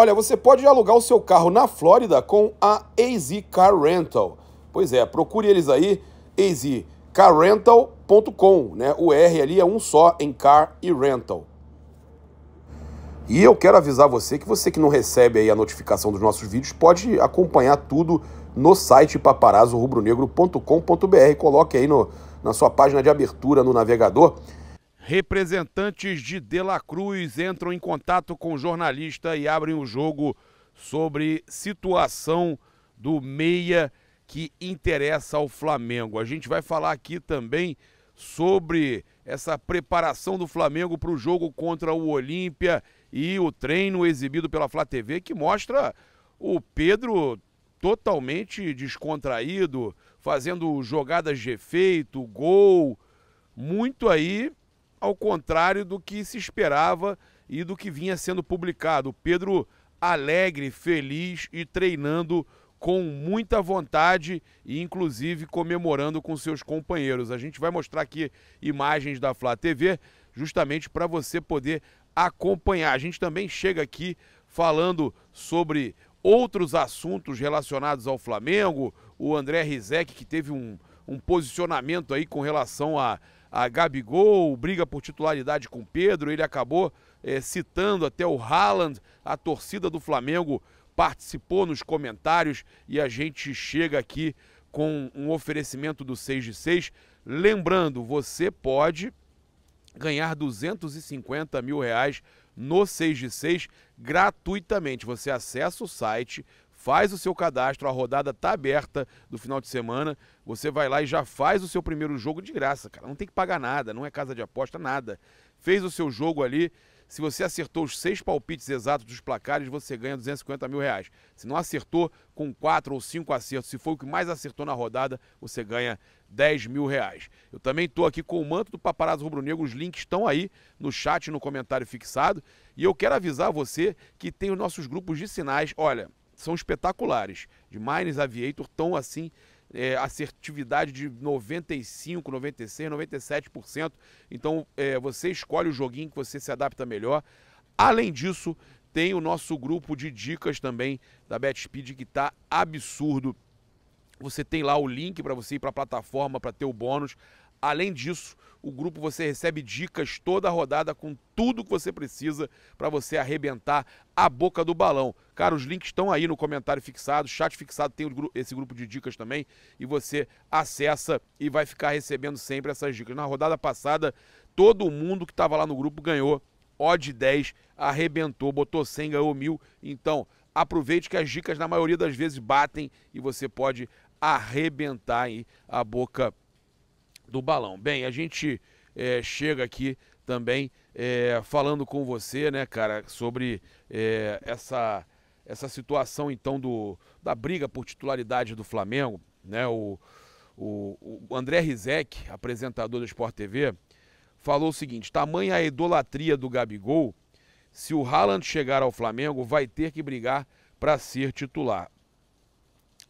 Olha, você pode alugar o seu carro na Flórida com a AZ Car Rental. Pois é, procure eles aí, azcarrental.com, né? O R ali é um só em car e rental. E eu quero avisar você que você que não recebe aí a notificação dos nossos vídeos pode acompanhar tudo no site paparazorubronegro.com.br. Coloque aí no, na sua página de abertura no navegador Representantes de De La Cruz entram em contato com o jornalista e abrem o jogo sobre situação do meia que interessa ao Flamengo. A gente vai falar aqui também sobre essa preparação do Flamengo para o jogo contra o Olímpia e o treino exibido pela Flá TV que mostra o Pedro totalmente descontraído, fazendo jogadas de efeito, gol, muito aí ao contrário do que se esperava e do que vinha sendo publicado. Pedro alegre, feliz e treinando com muita vontade e inclusive comemorando com seus companheiros. A gente vai mostrar aqui imagens da Flá TV justamente para você poder acompanhar. A gente também chega aqui falando sobre outros assuntos relacionados ao Flamengo, o André Rizek que teve um, um posicionamento aí com relação a a Gabigol, briga por titularidade com Pedro, ele acabou é, citando até o Haaland, a torcida do Flamengo participou nos comentários e a gente chega aqui com um oferecimento do 6 de 6. Lembrando, você pode ganhar 250 mil reais no 6 de 6 gratuitamente. Você acessa o site, faz o seu cadastro, a rodada tá aberta do final de semana. Você vai lá e já faz o seu primeiro jogo de graça, cara. Não tem que pagar nada, não é casa de aposta, nada. Fez o seu jogo ali. Se você acertou os seis palpites exatos dos placares, você ganha 250 mil reais. Se não acertou com quatro ou cinco acertos, se foi o que mais acertou na rodada, você ganha 10 mil reais. Eu também estou aqui com o manto do Paparazzo Rubro Negro, os links estão aí no chat, no comentário fixado. E eu quero avisar você que tem os nossos grupos de sinais. Olha, são espetaculares. De Mines Aviator estão assim, é, assertividade de 95, 96, 97%. Então é, você escolhe o joguinho que você se adapta melhor. Além disso, tem o nosso grupo de dicas também da BetSpeed que está absurdo. Você tem lá o link para você ir para a plataforma para ter o bônus. Além disso, o grupo você recebe dicas toda a rodada com tudo que você precisa para você arrebentar a boca do balão. Cara, os links estão aí no comentário fixado, chat fixado tem esse grupo de dicas também e você acessa e vai ficar recebendo sempre essas dicas. Na rodada passada, todo mundo que estava lá no grupo ganhou odd 10, arrebentou, botou 100, ganhou 1000. Então, aproveite que as dicas na maioria das vezes batem e você pode arrebentar aí a boca do balão. Bem, a gente é, chega aqui também é, falando com você, né, cara, sobre é, essa, essa situação então do, da briga por titularidade do Flamengo, né? O, o, o André Rizek, apresentador do Sport TV, falou o seguinte: tamanha a idolatria do Gabigol, se o Haaland chegar ao Flamengo, vai ter que brigar para ser titular.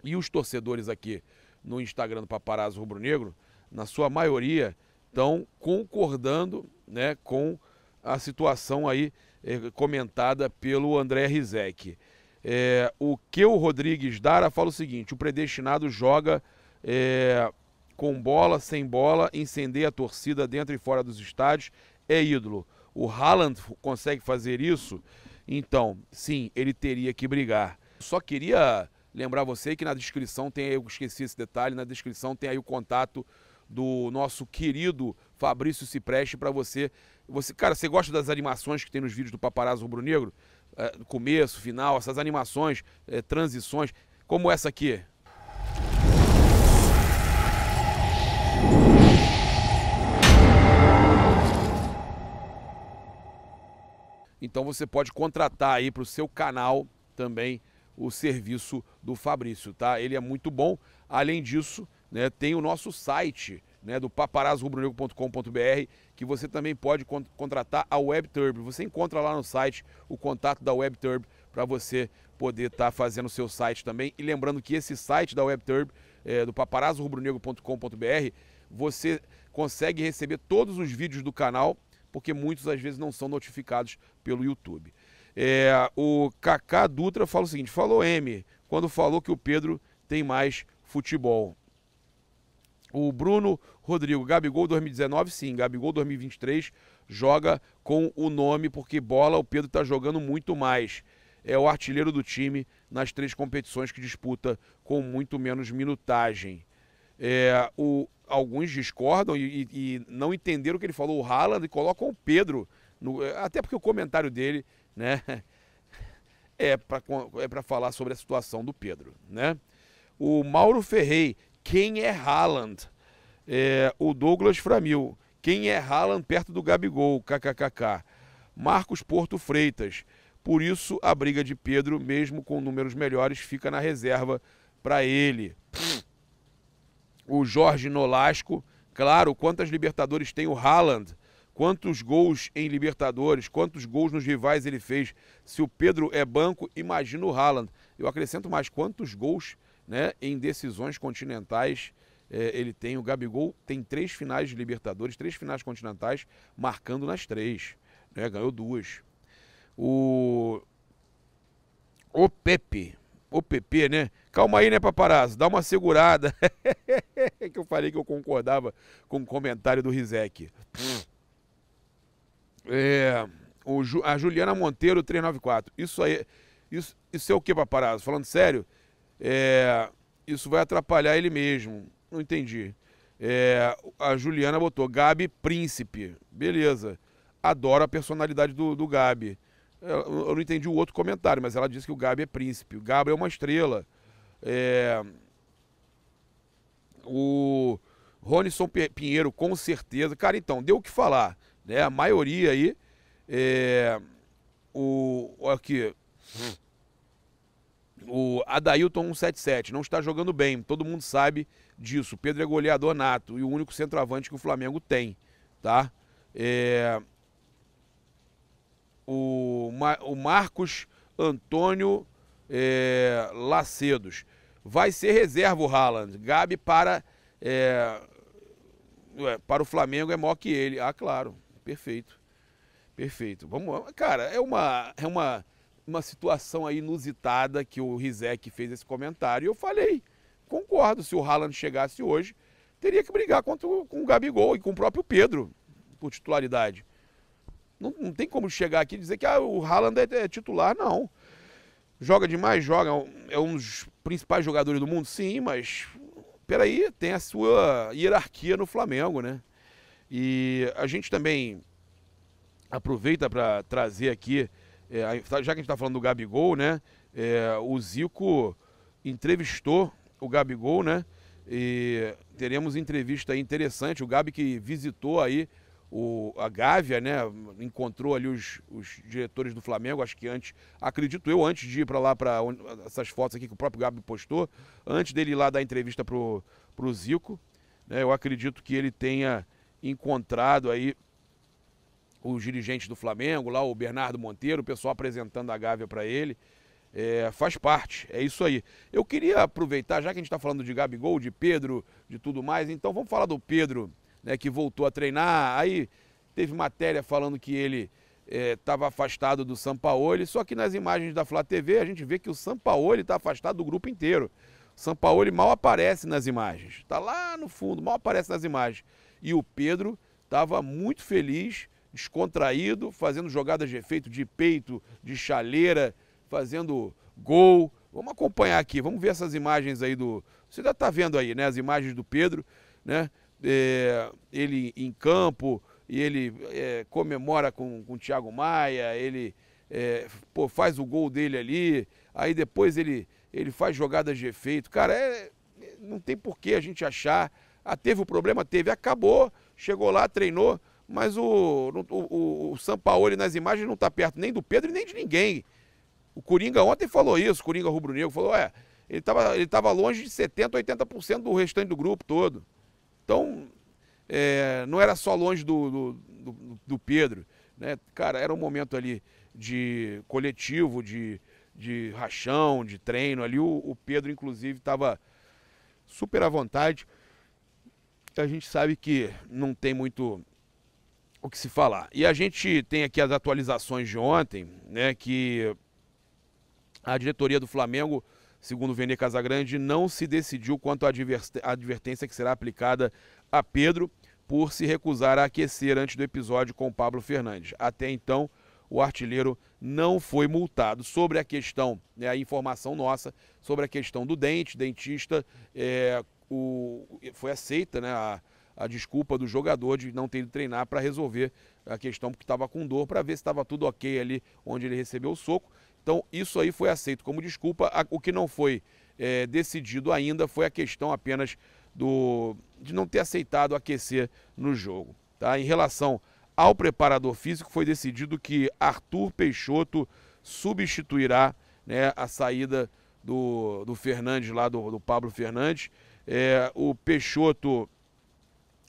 E os torcedores aqui no Instagram do Paparazzo Rubro Negro na sua maioria, estão concordando né, com a situação aí eh, comentada pelo André Rizek. É, o que o Rodrigues Dara fala o seguinte: o predestinado joga é, com bola, sem bola, incendeia a torcida dentro e fora dos estádios, é ídolo. O Haaland consegue fazer isso? Então, sim, ele teria que brigar. Só queria lembrar você que na descrição tem aí, eu esqueci esse detalhe, na descrição tem aí o contato do nosso querido Fabrício Cipreste para você. Você, cara, você gosta das animações que tem nos vídeos do Paparazzo Rubro Negro? É, começo, final, essas animações, é, transições, como essa aqui. Então você pode contratar aí para o seu canal também o serviço do Fabrício, tá? Ele é muito bom. Além disso, né, tem o nosso site né, do paparazrubronegro.com.br, que você também pode con contratar a WebTurb. Você encontra lá no site o contato da WebTurb para você poder estar tá fazendo o seu site também. E lembrando que esse site da WebTurb, é, do paparazorubronegro.com.br, você consegue receber todos os vídeos do canal, porque muitos às vezes não são notificados pelo YouTube. É, o Kaká Dutra fala o seguinte: falou M, quando falou que o Pedro tem mais futebol. O Bruno Rodrigo, Gabigol 2019, sim. Gabigol 2023 joga com o nome, porque bola o Pedro está jogando muito mais. É o artilheiro do time nas três competições que disputa com muito menos minutagem. É, o, alguns discordam e, e, não entenderam o que ele falou, o Haaland, e colocam o Pedro. No, até porque o comentário dele, né? É para é falar sobre a situação do Pedro, né? O Mauro Ferrei, quem é Haaland? É, o Douglas Framil. Quem é Haaland perto do Gabigol? KKKK. Marcos Porto Freitas. Por isso, a briga de Pedro, mesmo com números melhores, fica na reserva para ele. O Jorge Nolasco. Claro, quantas Libertadores tem o Haaland? Quantos gols em Libertadores? Quantos gols nos rivais ele fez? Se o Pedro é banco, imagina o Haaland. Eu acrescento mais quantos gols né, em decisões continentais. É, ele tem o Gabigol, tem três finais de Libertadores, três finais continentais, marcando nas três. Né, ganhou duas. O, o Pepe, o Pepe né? Calma aí, né, paparazzo? Dá uma segurada. que eu falei que eu concordava com o comentário do Rizek. É, o, a Juliana Monteiro, 394. Isso aí. Isso, isso é o que, paparazzo? Falando sério? é, isso vai atrapalhar ele mesmo. Não entendi. É, a Juliana botou Gabi Príncipe. Beleza. Adoro a personalidade do, do Gabi. É, eu, não entendi o outro comentário, mas ela disse que o Gabi é príncipe. O Gabi é uma estrela. É, o Ronison Pinheiro, com certeza. Cara, então, deu o que falar. Né? A maioria aí. É, o, aqui. Hum, o Adailton 177 não está jogando bem, todo mundo sabe disso. O Pedro é goleador nato e o único centroavante que o Flamengo tem, tá? É... O, Ma... o Marcos Antônio é... Lacedos. Vai ser reserva o Haaland. Gabi para, é... Ué, para o Flamengo é maior que ele. Ah, claro. Perfeito. Perfeito. Vamos, cara, é uma, é uma uma situação aí inusitada que o Rizek fez esse comentário. E eu falei, concordo, se o Haaland chegasse hoje, teria que brigar contra o, com o Gabigol e com o próprio Pedro por titularidade. Não, não tem como chegar aqui e dizer que ah, o Haaland é, é, titular, não. Joga demais, joga. É um dos principais jogadores do mundo, sim, mas peraí, tem a sua hierarquia no Flamengo, né? E a gente também aproveita para trazer aqui é, tá, já que a gente está falando do Gabigol, né? É, o Zico entrevistou o Gabigol, né? E teremos entrevista interessante. O Gabi que visitou aí o, a Gávea, né? Encontrou ali os, os diretores do Flamengo, acho que antes, acredito eu, antes de ir para lá, para essas fotos aqui que o próprio Gabi postou, antes dele ir lá dar entrevista para o Zico, né? Eu acredito que ele tenha encontrado aí os dirigentes do Flamengo, lá o Bernardo Monteiro, o pessoal apresentando a Gávea para ele. É, faz parte, é isso aí. Eu queria aproveitar, já que a gente está falando de Gabigol, de Pedro, de tudo mais, então vamos falar do Pedro, né, que voltou a treinar. Aí teve matéria falando que ele estava é, afastado do Sampaoli, só que nas imagens da Flá TV a gente vê que o Sampaoli está afastado do grupo inteiro. O Sampaoli mal aparece nas imagens, está lá no fundo, mal aparece nas imagens. E o Pedro estava muito feliz descontraído, fazendo jogadas de efeito de peito, de chaleira, fazendo gol. Vamos acompanhar aqui, vamos ver essas imagens aí do. Você já está vendo aí, né? As imagens do Pedro, né? É, ele em campo, e ele é, comemora com, com o Thiago Maia, ele é, pô, faz o gol dele ali, aí depois ele, ele faz jogadas de efeito. Cara, é, é não tem por que a gente achar. Ah, teve o problema? Teve, acabou, chegou lá, treinou, mas o, o, o, o Sampaoli nas imagens não está perto nem do Pedro e nem de ninguém. O Coringa ontem falou isso, o Coringa Rubro Negro falou, é, ele estava ele tava longe de 70%, 80% do restante do grupo todo. Então, é, não era só longe do, do, do, do Pedro. Né? Cara, era um momento ali de coletivo, de, de rachão, de treino. Ali o, o Pedro, inclusive, estava super à vontade. A gente sabe que não tem muito o que se falar. E a gente tem aqui as atualizações de ontem, né, que a diretoria do Flamengo, segundo o Vene Casagrande, não se decidiu quanto à advertência que será aplicada a Pedro por se recusar a aquecer antes do episódio com Pablo Fernandes. Até então, o artilheiro não foi multado. Sobre a questão, né, a informação nossa, sobre a questão do dente, dentista, é, o, foi aceita né, a, a desculpa do jogador de não ter ido treinar para resolver a questão porque estava com dor, para ver se estava tudo ok ali onde ele recebeu o soco. Então, isso aí foi aceito como desculpa. O que não foi é, decidido ainda foi a questão apenas do, de não ter aceitado aquecer no jogo. Tá? Em relação ao preparador físico, foi decidido que Arthur Peixoto substituirá né, a saída do, do Fernandes, lá do, do Pablo Fernandes. É, o Peixoto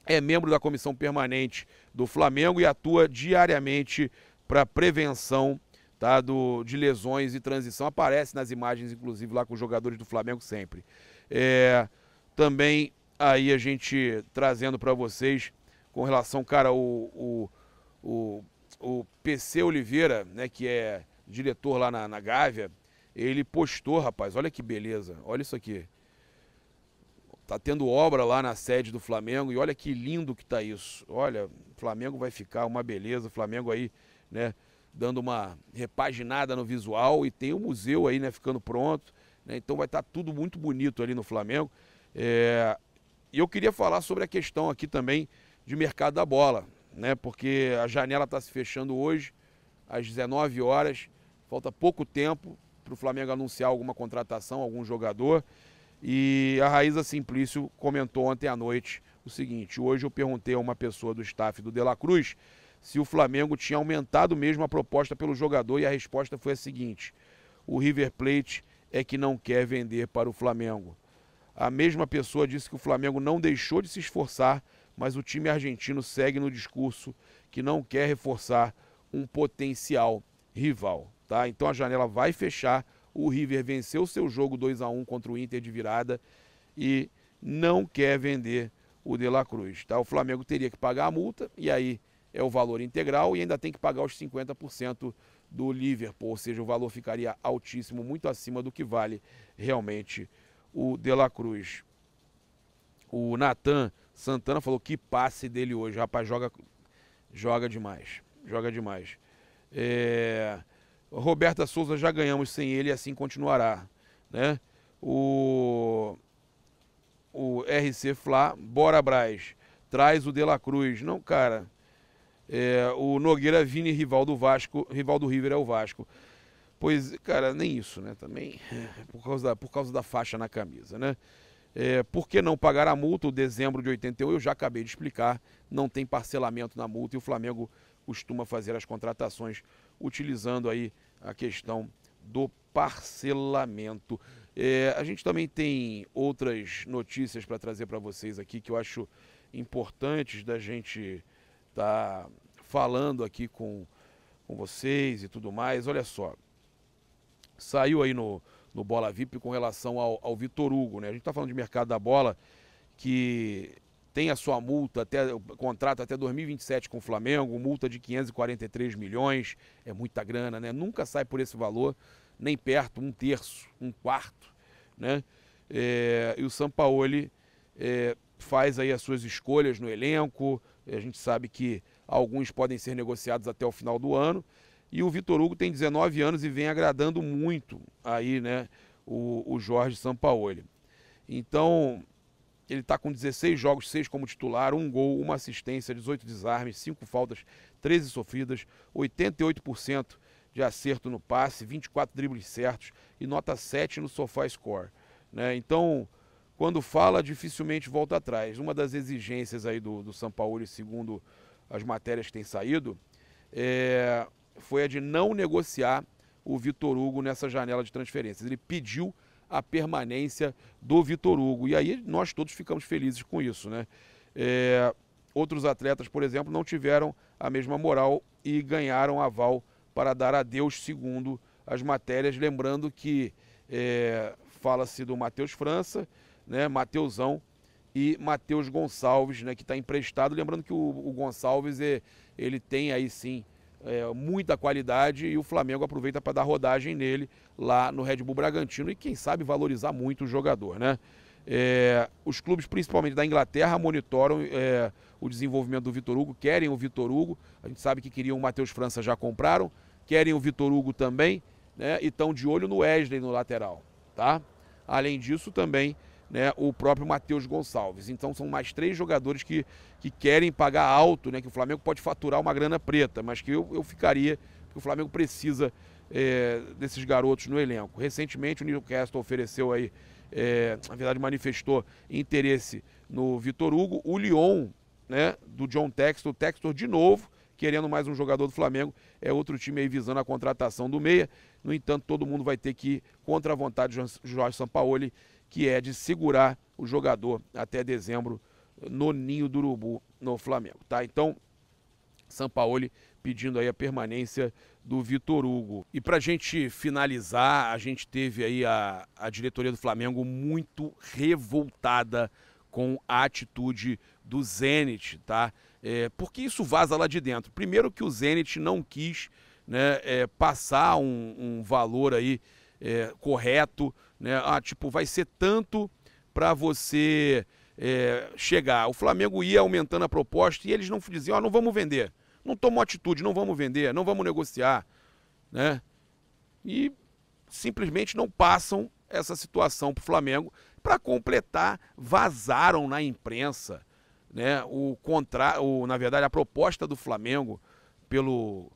é membro da comissão permanente do Flamengo e atua diariamente para prevenção tá, do, de lesões e transição. Aparece nas imagens, inclusive, lá com os jogadores do Flamengo sempre. É, também aí a gente trazendo para vocês com relação, cara, o, o, o, o, PC Oliveira, né, que é diretor lá na, na Gávea, ele postou, rapaz, olha que beleza, olha isso aqui. Tá tendo obra lá na sede do Flamengo e olha que lindo que tá isso. Olha, o Flamengo vai ficar uma beleza, o Flamengo aí, né, dando uma repaginada no visual e tem o um museu aí, né, ficando pronto, né? Então vai estar tá tudo muito bonito ali no Flamengo. É... E eu queria falar sobre a questão aqui também de mercado da bola, né? Porque a janela está se fechando hoje às 19 horas. Falta pouco tempo para o Flamengo anunciar alguma contratação, algum jogador. E a Raíza Simplício comentou ontem à noite o seguinte: hoje eu perguntei a uma pessoa do staff do De La Cruz se o Flamengo tinha aumentado mesmo a proposta pelo jogador e a resposta foi a seguinte: o River Plate é que não quer vender para o Flamengo. A mesma pessoa disse que o Flamengo não deixou de se esforçar, mas o time argentino segue no discurso que não quer reforçar um potencial rival, tá? Então a janela vai fechar o River venceu seu jogo 2 a 1 contra o Inter de virada e não quer vender o De La Cruz. Tá? O Flamengo teria que pagar a multa, e aí é o valor integral, e ainda tem que pagar os 50% do Liverpool, ou seja, o valor ficaria altíssimo, muito acima do que vale realmente o De La Cruz. O Natan Santana falou que passe dele hoje, rapaz, joga, joga demais, joga demais. É... Roberta Souza já ganhamos sem ele e assim continuará. Né? O, o RC Flá, bora Braz, traz o De La Cruz. Não, cara. É, o Nogueira Vini, rival do Vasco, rival do River é o Vasco. Pois, cara, nem isso, né? Também é, por causa da, por causa da faixa na camisa, né? É, por que não pagar a multa? O dezembro de 81, eu já acabei de explicar, não tem parcelamento na multa e o Flamengo costuma fazer as contratações utilizando aí a questão do parcelamento. É, a gente também tem outras notícias para trazer para vocês aqui que eu acho importantes da gente estar tá falando aqui com, com vocês e tudo mais. Olha só, saiu aí no, no Bola VIP com relação ao, ao Vitor Hugo, né? A gente está falando de mercado da bola que tem a sua multa, até, contrato até 2027 com o Flamengo, multa de 543 milhões, é muita grana, né? Nunca sai por esse valor, nem perto, um terço, um quarto, né? É, e o Sampaoli é, faz aí as suas escolhas no elenco, é, a gente sabe que alguns podem ser negociados até o final do ano, e o Vitor Hugo tem 19 anos e vem agradando muito aí, né, o, o Jorge Sampaoli. Então, ele está com 16 jogos, 6 como titular, um gol, uma assistência, 18 desarmes, 5 faltas, 13 sofridas, 88% de acerto no passe, 24 dribles certos e nota 7 no Sofá Score. Né? Então, quando fala, dificilmente volta atrás. Uma das exigências aí do, do São Paulo, segundo as matérias que têm saído, é, foi a de não negociar o Vitor Hugo nessa janela de transferências. Ele pediu a permanência do Vitor Hugo. E aí nós todos ficamos felizes com isso, né? É, outros atletas, por exemplo, não tiveram a mesma moral e ganharam aval para dar adeus, segundo as matérias. Lembrando que é, fala-se do Matheus França, né, Mateusão e Matheus Gonçalves, né, que está emprestado. Lembrando que o, o Gonçalves é, ele tem aí sim é, muita qualidade e o Flamengo aproveita para dar rodagem nele lá no Red Bull Bragantino e quem sabe valorizar muito o jogador, né? É, os clubes, principalmente da Inglaterra, monitoram é, o desenvolvimento do Vitor Hugo, querem o Vitor Hugo. A gente sabe que queriam o Matheus França, já compraram, querem o Vitor Hugo também, né? E estão de olho no Wesley no lateral, tá? Além disso, também né, o próprio Matheus Gonçalves. Então são mais três jogadores que, que querem pagar alto, né, que o Flamengo pode faturar uma grana preta, mas que eu, eu ficaria, porque o Flamengo precisa é, desses garotos no elenco. Recentemente o Newcastle ofereceu aí, é, na verdade manifestou interesse no Vitor Hugo, o Lyon, né, do John Textor, Textor de novo, querendo mais um jogador do Flamengo, é outro time aí visando a contratação do meia. No entanto, todo mundo vai ter que ir contra a vontade de Jorge Sampaoli que é de segurar o jogador até dezembro no ninho do urubu no Flamengo, tá? Então, Sampaoli pedindo aí a permanência do Vitor Hugo. E para a gente finalizar, a gente teve aí a, a diretoria do Flamengo muito revoltada com a atitude do Zenit, tá? É, porque isso vaza lá de dentro. Primeiro que o Zenit não quis né, é, passar um, um valor aí é, correto né? Ah, tipo, vai ser tanto para você é, chegar. O Flamengo ia aumentando a proposta e eles não diziam, ó, oh, não vamos vender. Não tomou atitude, não vamos vender, não vamos negociar. Né? E simplesmente não passam essa situação para o Flamengo. Para completar, vazaram na imprensa né, o contra, o, na verdade, a proposta do Flamengo pelo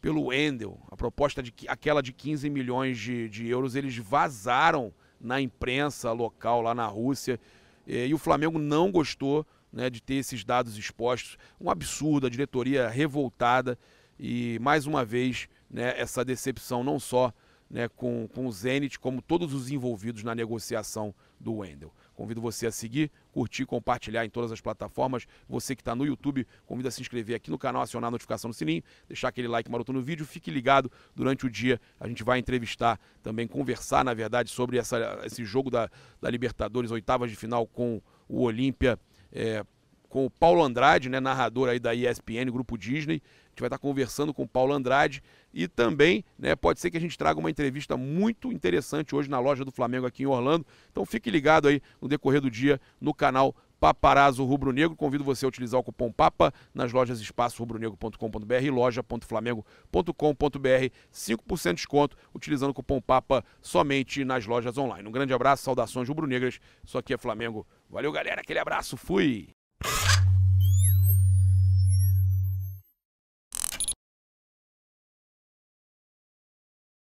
pelo Wendel, a proposta de aquela de 15 milhões de, de euros, eles vazaram na imprensa local lá na Rússia. e o Flamengo não gostou né, de ter esses dados expostos. Um absurdo, a diretoria revoltada. E mais uma vez, né, essa decepção não só né, com, com o Zenit, como todos os envolvidos na negociação do Wendel. Convido você a seguir, curtir, compartilhar em todas as plataformas. Você que está no YouTube, convido a se inscrever aqui no canal, acionar a notificação no sininho, deixar aquele like maroto no vídeo. Fique ligado durante o dia. A gente vai entrevistar, também conversar, na verdade, sobre essa, esse jogo da, da Libertadores, oitavas de final com o Olímpia. É, com o Paulo Andrade, né, narrador aí da ESPN, Grupo Disney. A gente vai estar conversando com o Paulo Andrade e também né, pode ser que a gente traga uma entrevista muito interessante hoje na loja do Flamengo aqui em Orlando. Então fique ligado aí no decorrer do dia no canal Paparazzo Rubro Negro. Convido você a utilizar o cupom PAPA nas lojas espaçorubronegro.com.br e loja.flamengo.com.br. 5% de desconto utilizando o cupom PAPA somente nas lojas online. Um grande abraço, saudações rubro-negras. Isso aqui é Flamengo. Valeu, galera. Aquele abraço. Fui!